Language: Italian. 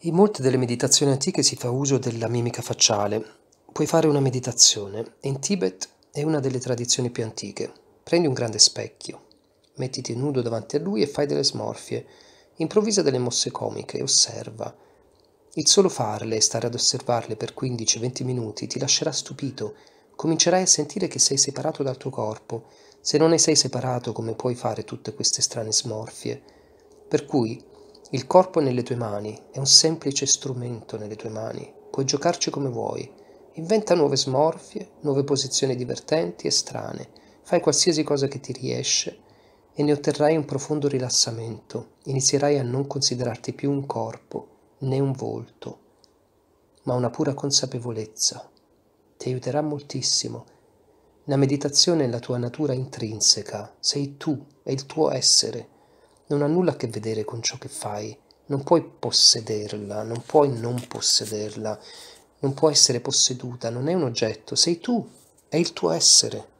In molte delle meditazioni antiche si fa uso della mimica facciale. Puoi fare una meditazione. In Tibet è una delle tradizioni più antiche. Prendi un grande specchio, mettiti nudo davanti a lui e fai delle smorfie. Improvvisa delle mosse comiche e osserva. Il solo farle e stare ad osservarle per 15-20 minuti ti lascerà stupito. Comincerai a sentire che sei separato dal tuo corpo. Se non ne sei separato, come puoi fare tutte queste strane smorfie? Per cui il corpo è nelle tue mani, è un semplice strumento nelle tue mani, puoi giocarci come vuoi. Inventa nuove smorfie, nuove posizioni divertenti e strane, fai qualsiasi cosa che ti riesce e ne otterrai un profondo rilassamento, inizierai a non considerarti più un corpo né un volto, ma una pura consapevolezza. Ti aiuterà moltissimo. La meditazione è la tua natura intrinseca, sei tu, è il tuo essere non ha nulla a che vedere con ciò che fai, non puoi possederla, non puoi non possederla, non può essere posseduta, non è un oggetto, sei tu, è il tuo essere.